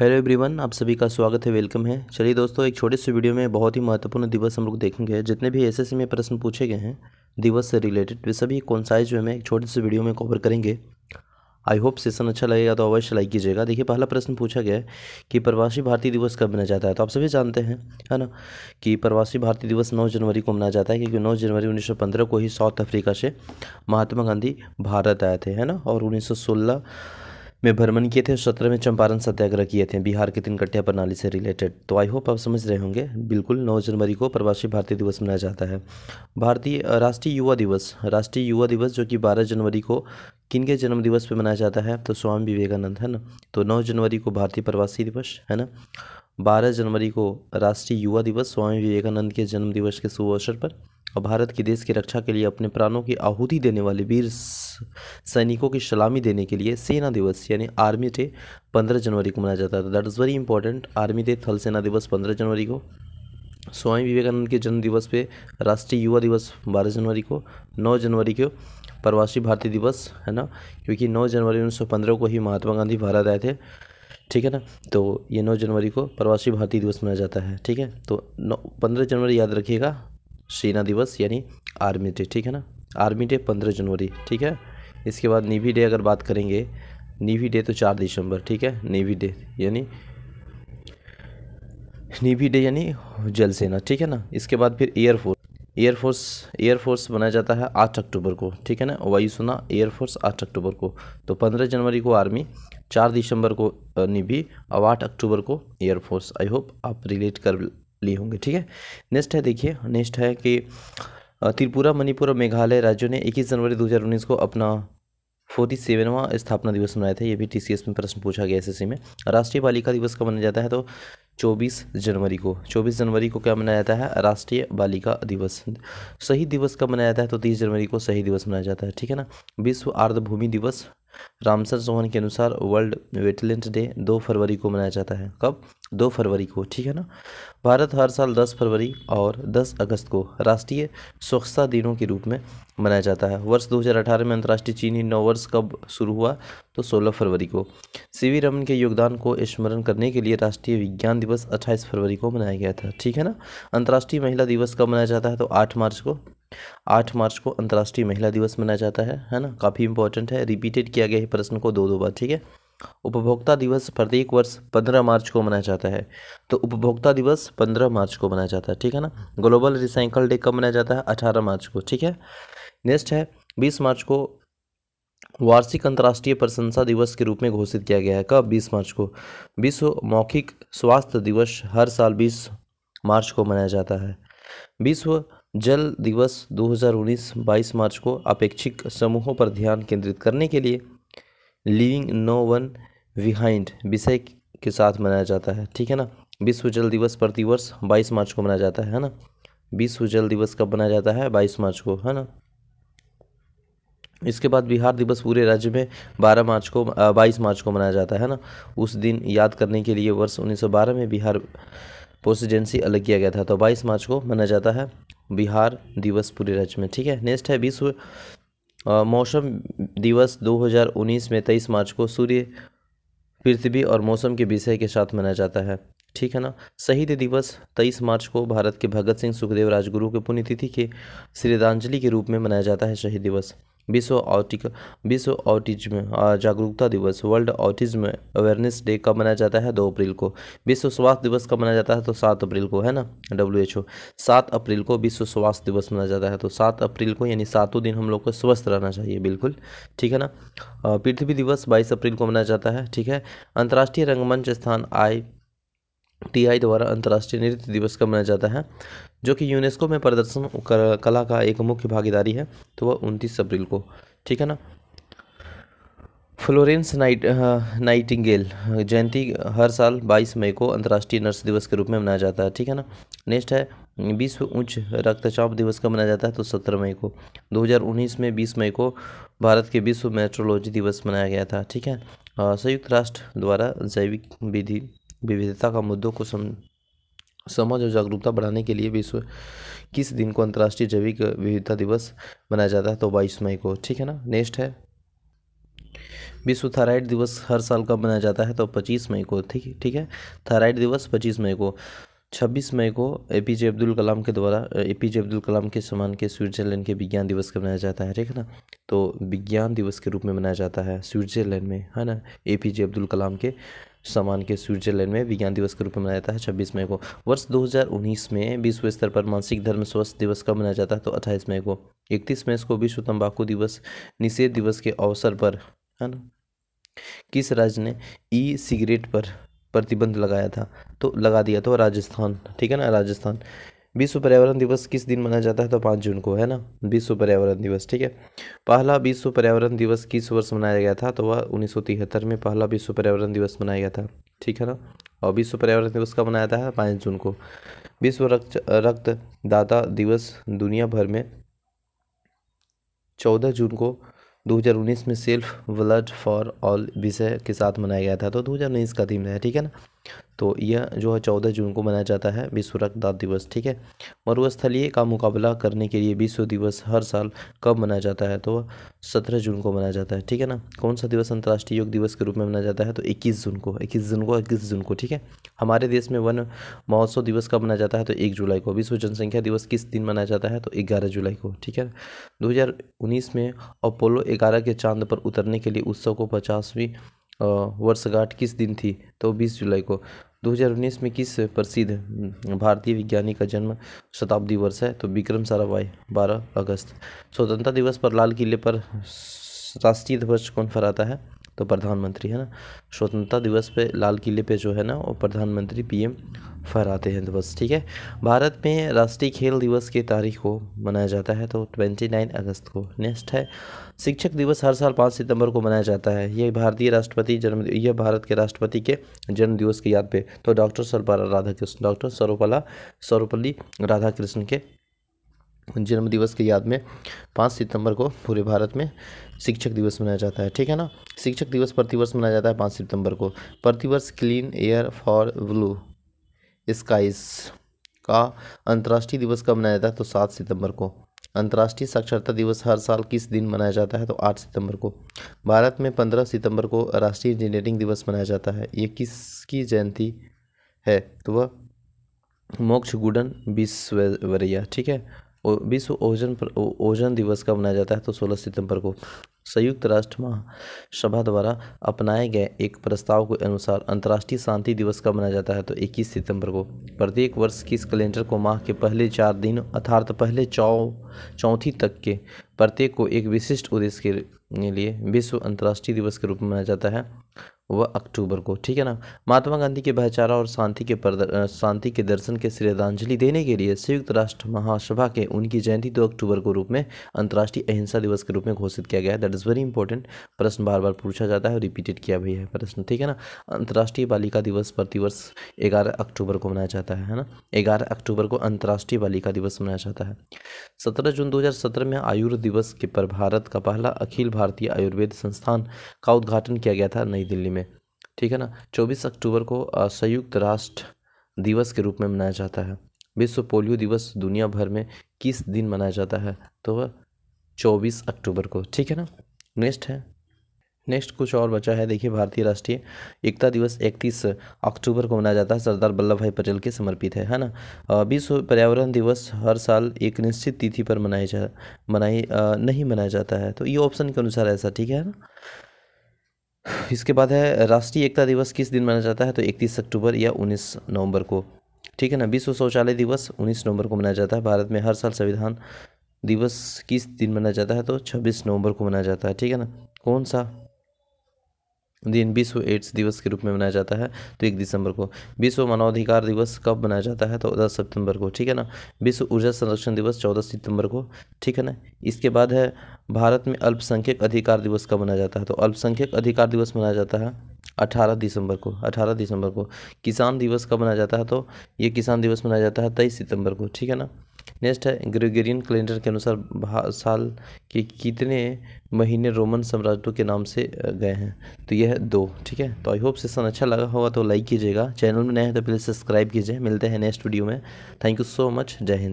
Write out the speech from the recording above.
hello everyone आप सभी का स्वागत है वेलकम है चलिए दोस्तों एक छोटे से वीडियो में बहुत ही महत्वपूर्ण दिवस हम लोग देखेंगे जितने भी एसएससी में प्रश्न पूछे गए हैं दिवस से रिलेटेड वे सभी कॉन्साइज जो में एक छोटे से वीडियो में कवर करेंगे आई होप सेशन अच्छा लगेगा तो अवश्य लाइक कीजिएगा देखिए पहला प्रश्न पूछा गया है कि प्रवासी भारतीय दिवस कब मनाया जाता है तो आप सभी जानते हैं है ना कि प्रवासी भारतीय दिवस 9 जनवरी को मनाया जाता है क्योंकि 9 जनवरी 1915 को ही साउथ अफ्रीका से महात्मा गांधी भारत आए थे है ना और 1916 में भ्रमण किए थे सत्रह में चंपारण सत्याग्रह किए थे बिहार के तीन प्रणाली से रिलेटेड तो आई होप आप समझ रहे होंगे बिल्कुल 9 जनवरी को प्रवासी भारतीय दिवस मनाया जाता है भारतीय राष्ट्रीय युवा दिवस राष्ट्रीय युवा दिवस जो कि 12 जनवरी को किन के जन्म दिवस पर मनाया जाता है तो स्वामी विवेकानंद है ना तो नौ जनवरी को भारतीय प्रवासी दिवस है ना बारह जनवरी को राष्ट्रीय युवा दिवस स्वामी विवेकानंद के जन्म दिवस के शुभ अवसर पर और भारत के देश की रक्षा के लिए अपने प्राणों की आहुति देने वाले वीर सैनिकों की सलामी देने के लिए सेना दिवस यानी आर्मी डे पंद्रह जनवरी को मनाया जाता था that is very important army day थल सेना दिवस पंद्रह जनवरी को स्वामी विवेकानंद के जन्म दिवस पे राष्ट्रीय युवा दिवस बारह जनवरी को नौ जनवरी को प्रवासी भारतीय दिवस है ना क्योंकि नौ जनवरी उन्नीस सौ पंद्रह को ही महात्मा गांधी भारत आए थे ठीक है ना तो ये नौ जनवरी को प्रवासी भारतीय दिवस मनाया जाता है ठीक है तो नौ पंद्रह जनवरी याद रखिएगा सेना दिवस यानी आर्मी डे ठीक है ना आर्मी डे पंद्रह जनवरी ठीक है इसके बाद नेवी डे अगर बात करेंगे नेवी डे तो चार दिसंबर ठीक है नेवी डे यानी नेवी डे यानी जल सेना ठीक है ना इसके बाद फिर एयरफोर्स एयरफोर्स एयरफोर्स बनाया जाता है आठ अक्टूबर को ठीक है ना वायुसेना एयरफोर्स आठ अक्टूबर को तो पंद्रह जनवरी को आर्मी चार दिसंबर को निभी और आठ अक्टूबर को एयरफोर्स आई होप आप रिलेट कर लिए होंगे ठीक है नेक्स्ट है देखिए नेक्स्ट है कि त्रिपुरा मणिपुर और मेघालय राज्यों ने 21 जनवरी 2019 को अपना फोर्टी सेवनवा स्थापना दिवस मनाया था ये भी टीसीएस में प्रश्न पूछा गया एसएससी में राष्ट्रीय बालिका दिवस का मनाया जाता है तो 24 जनवरी को 24 जनवरी को क्या मनाया जाता है राष्ट्रीय बालिका दिवस सही दिवस कब मनाया जाता है तो 30 जनवरी को सही दिवस मनाया जाता है ठीक है ना विश्व आर्द्रभूमि दिवस रामसर सोहन के अनुसार वर्ल्ड वेटलैंड डे दो फरवरी को मनाया जाता है कब दो फरवरी को ठीक है ना भारत हर साल दस फरवरी और दस अगस्त को राष्ट्रीय स्वच्छता दिनों के रूप में मनाया जाता है वर्ष 2018 में अंतर्राष्ट्रीय चीनी नववर्ष कब शुरू हुआ तो 16 फरवरी को सी वी रमन के योगदान को स्मरण करने के लिए राष्ट्रीय विज्ञान दिवस 28 फरवरी को मनाया गया था ठीक है ना अंतर्राष्ट्रीय महिला दिवस कब मनाया जाता है तो 8 मार्च को 8 मार्च को अंतर्राष्ट्रीय महिला दिवस मनाया जाता है है ना काफ़ी इंपॉर्टेंट है रिपीटेड किया गया है प्रश्न को दो दो बार ठीक है उपभोक्ता दिवस प्रत्येक वर्ष पंद्रह मार्च को मनाया जाता है तो उपभोक्ता दिवस पंद्रह मार्च को मनाया जाता है ठीक है ना ग्लोबल रिसाइकल डे कब मनाया जाता है अठारह मार्च को ठीक है नेक्स्ट है बीस मार्च को वार्षिक अंतर्राष्ट्रीय प्रशंसा दिवस के रूप में घोषित किया गया है कब बीस मार्च को विश्व मौखिक स्वास्थ्य दिवस हर साल बीस मार्च को मनाया जाता है विश्व जल दिवस 2019 22 मार्च को अपेक्षिक समूहों पर ध्यान केंद्रित करने के लिए लिविंग नो वन बिहाइंड विषय के साथ मनाया जाता है ठीक है ना विश्व जल दिवस प्रतिवर्ष 22 मार्च को मनाया जाता है ना विश्व जल दिवस कब मनाया जाता है 22 मार्च को है ना इसके बाद बिहार दिवस पूरे राज्य में 12 मार्च को 22 मार्च को मनाया जाता है ना उस दिन याद करने के लिए वर्ष 1912 में बिहार प्रेसिडेंसी अलग किया गया था तो 22 मार्च को मनाया जाता है बिहार दिवस पूरे राज्य में ठीक है नेक्स्ट है विश्व मौसम दिवस 2019 में 23 मार्च को सूर्य पृथ्वी और मौसम के विषय के साथ मनाया जाता है ठीक है ना शहीद दिवस 23 मार्च को भारत के भगत सिंह सुखदेव राजगुरु के पुण्यतिथि के श्रद्धांजलि के रूप में मनाया जाता है शहीद दिवस विश्व ऑटिक विश्व ऑटिज्म जागरूकता दिवस वर्ल्ड ऑटिज्म अवेयरनेस डे कब मनाया जाता है दो अप्रैल को विश्व स्वास्थ्य दिवस कब मनाया जाता है तो सात अप्रैल को है ना डब्ल्यू एच ओ सात अप्रैल को विश्व स्वास्थ्य दिवस मनाया जाता है तो सात अप्रैल को यानी सातों दिन हम लोग को स्वस्थ रहना चाहिए बिल्कुल ठीक है ना पृथ्वी दिवस बाईस अप्रैल को मनाया जाता है ठीक है अंतर्राष्ट्रीय रंगमंच स्थान आई टीआई द्वारा अंतर्राष्ट्रीय नृत्य दिवस का मनाया जाता है जो कि यूनेस्को में प्रदर्शन कला का एक मुख्य भागीदारी है तो वह उनतीस अप्रैल को ठीक है ना फ्लोरेंस नाइट नाइटिंगेल जयंती हर साल 22 मई को अंतर्राष्ट्रीय नर्स दिवस के रूप में मनाया जाता है ठीक है ना नेक्स्ट है विश्व उच्च रक्तचाप दिवस का मनाया जाता है तो 17 मई को 2019 में 20 मई को भारत के विश्व मेट्रोलॉजी दिवस मनाया गया था ठीक है संयुक्त राष्ट्र द्वारा जैविक विधि विविधता का मुद्दों को सम समझ और जागरूकता बढ़ाने के लिए विश्व किस दिन को अंतर्राष्ट्रीय जैविक विविधता दिवस मनाया जाता है तो बाईस मई को ठीक है ना नेक्स्ट है विश्व थायराइड दिवस हर साल कब मनाया जाता है तो पच्चीस मई को ठीक ठीक है थायराइड दिवस पच्चीस मई को छब्बीस मई को ए पी जे अब्दुल कलाम के द्वारा ए पी जे अब्दुल कलाम के सम्मान के स्विट्जरलैंड के विज्ञान दिवस का मनाया जाता है ठीक है ना तो विज्ञान दिवस के रूप में मनाया जाता है स्विट्जरलैंड में है ना ए पी जे अब्दुल कलाम के सामान के स्विट्जरलैंड में विज्ञान दिवस के रूप में मनाया जाता है 26 मई को वर्ष 2019 में विश्व स्तर पर मानसिक धर्म स्वस्थ दिवस कब मनाया जाता है तो 28 मई को 31 मई को विश्व तंबाकू दिवस निषेध दिवस के अवसर पर है ना किस राज्य ने ई सिगरेट पर प्रतिबंध लगाया था तो लगा दिया तो राजस्थान ठीक है ना राजस्थान विश्व पर्यावरण दिवस किस दिन मनाया जाता है तो पाँच जून को है ना विश्व पर्यावरण दिवस ठीक है पहला विश्व पर्यावरण दिवस किस वर्ष मनाया गया था तो वह उन्नीस में पहला विश्व पर्यावरण दिवस मनाया गया था ठीक है ना और विश्व पर्यावरण दिवस का मनाया जाता है पाँच जून को विश्व रक्त रक्तदाता दिवस दुनिया भर में चौदह जून को 2019 में सेल्फ ब्लड फॉर ऑल विषय के साथ मनाया गया था तो 2019 का थीम है ठीक है ना तो यह जो है चौदह जून को मनाया जाता है विश्व रक्तदान दिवस ठीक है मरुस्थलीय का मुकाबला करने के लिए विश्व दिवस हर साल कब मनाया जाता है तो सत्रह जून को मनाया जाता है ठीक है ना कौन सा दिवस अंतर्राष्ट्रीय योग दिवस के रूप में मनाया जाता है तो इक्कीस जून को इक्कीस जून को इक्कीस जून को ठीक है हमारे देश में वन महोत्सव दिवस कब मनाया जाता है तो एक जुलाई को विश्व जनसंख्या दिवस किस दिन मनाया जाता है तो ग्यारह जुलाई को ठीक है उन्नीस में अपोलो ग्यारह के चांद पर उतरने के लिए उत्सव को पचासवीं वर्षगांठ किस दिन थी तो 20 जुलाई को 2019 में किस प्रसिद्ध भारतीय विज्ञानी का जन्म शताब्दी वर्ष है तो विक्रम साराभाई 12 अगस्त स्वतंत्रता दिवस पर लाल किले पर राष्ट्रीय ध्वज कौन फहराता है तो प्रधानमंत्री है ना स्वतंत्रता दिवस पे लाल किले पे जो है ना वो प्रधानमंत्री पीएम फहराते हैं दिवस ठीक है भारत में राष्ट्रीय खेल दिवस की तारीख को मनाया जाता है तो ट्वेंटी नाइन अगस्त को नेक्स्ट है शिक्षक दिवस हर साल पाँच सितंबर को मनाया जाता है यह भारतीय राष्ट्रपति जन्म यह भारत के राष्ट्रपति के जन्म दिवस की याद पे तो डॉक्टर सर्वपला राधाकृष्ण डॉक्टर सर्वपला सर्वपल्ली राधाकृष्ण के जन्म दिवस की याद में पाँच सितंबर को पूरे भारत में शिक्षक दिवस मनाया जाता है ठीक है ना शिक्षक दिवस प्रतिवर्ष मनाया जाता है पाँच सितंबर को प्रतिवर्ष clean air for blue skies का अंतर्राष्ट्रीय दिवस कब मनाया जाता है तो सात सितंबर को अंतर्राष्ट्रीय साक्षरता दिवस हर साल किस दिन मनाया जाता है तो आठ सितंबर को भारत में पंद्रह सितंबर को राष्ट्रीय इंजीनियरिंग दिवस मनाया जाता है ये किसकी जयंती है तो वह मोक्ष गुडन विश्ववरिया ठीक है विश्व ओजन ओजन दिवस का मनाया जाता है तो 16 सितंबर को संयुक्त राष्ट्र महासभा द्वारा अपनाए गए एक प्रस्ताव के अनुसार अंतर्राष्ट्रीय शांति दिवस का मनाया जाता है तो 21 सितंबर को प्रत्येक वर्ष की इस कैलेंडर को माह के पहले चार दिन अर्थात पहले चौ चौथी तक के प्रत्येक को एक विशिष्ट उद्देश्य के लिए विश्व अंतर्राष्ट्रीय दिवस के रूप में मनाया जाता है व अक्टूबर को ठीक है ना महात्मा गांधी के भाईचारा और शांति के शांति के दर्शन के श्रद्धांजलि देने के लिए संयुक्त राष्ट्र महासभा के उनकी जयंती दो अक्टूबर को रूप में अंतर्राष्ट्रीय अहिंसा दिवस के रूप में घोषित किया गया है दैट इज़ वेरी इंपॉर्टेंट प्रश्न बार बार पूछा जाता है और रिपीटेड किया भी है प्रश्न ठीक है ना अंतर्राष्ट्रीय बालिका दिवस प्रतिवर्ष ग्यारह अक्टूबर को मनाया जाता है ना ग्यारह अक्टूबर को अंतर्राष्ट्रीय बालिका दिवस मनाया जाता है सत्रह जून दो में आयुर् दिवस के पर भारत का पहला अखिल भारतीय आयुर्वेद संस्थान का उद्घाटन किया गया था नई दिल्ली में ठीक है ना 24 अक्टूबर को संयुक्त राष्ट्र दिवस के रूप में मनाया जाता है विश्व पोलियो दिवस दुनिया भर में किस दिन मनाया जाता है तो वह चौबीस अक्टूबर को ठीक है ना नेक्स्ट है नेक्स्ट कुछ और बचा है देखिए भारतीय राष्ट्रीय एकता दिवस 31 अक्टूबर को मनाया जाता है सरदार वल्लभ भाई पटेल के समर्पित है है ना विश्व पर्यावरण दिवस हर साल एक निश्चित तिथि पर मनाया जा मनाई नहीं मनाया जाता है तो ये ऑप्शन के अनुसार ऐसा ठीक है ना इसके बाद है राष्ट्रीय एकता दिवस किस दिन मनाया जाता है तो 31 अक्टूबर या 19 नवंबर को ठीक है ना विश्व शौचालय दिवस 19 नवंबर को मनाया जाता है भारत में हर साल संविधान दिवस किस दिन मनाया जाता है तो 26 नवंबर को मनाया जाता है ठीक है ना कौन सा दिन विश्व एड्स दिवस के रूप में मनाया जाता है तो एक दिसंबर को विश्व मानवाधिकार दिवस कब मनाया जाता है तो दस सितंबर को ठीक है ना विश्व ऊर्जा संरक्षण दिवस चौदह सितंबर को ठीक है ना इसके बाद है भारत में अल्पसंख्यक अधिकार दिवस कब मनाया जाता है तो अल्पसंख्यक अधिकार दिवस मनाया जाता है अठारह दिसंबर को अठारह दिसंबर को किसान दिवस कब मनाया जाता है तो ये किसान दिवस मनाया जाता है तेईस सितंबर को ठीक है ना नेक्स्ट है ग्रेगेरियन कैलेंडर के अनुसार साल के कितने महीने रोमन साम्राज्यों के नाम से गए हैं तो यह है दो ठीक है तो आई होप सेशन अच्छा लगा होगा तो लाइक कीजिएगा चैनल में नए हैं तो प्लीज़ सब्सक्राइब कीजिए मिलते हैं नेक्स्ट वीडियो में थैंक यू सो मच जय हिंद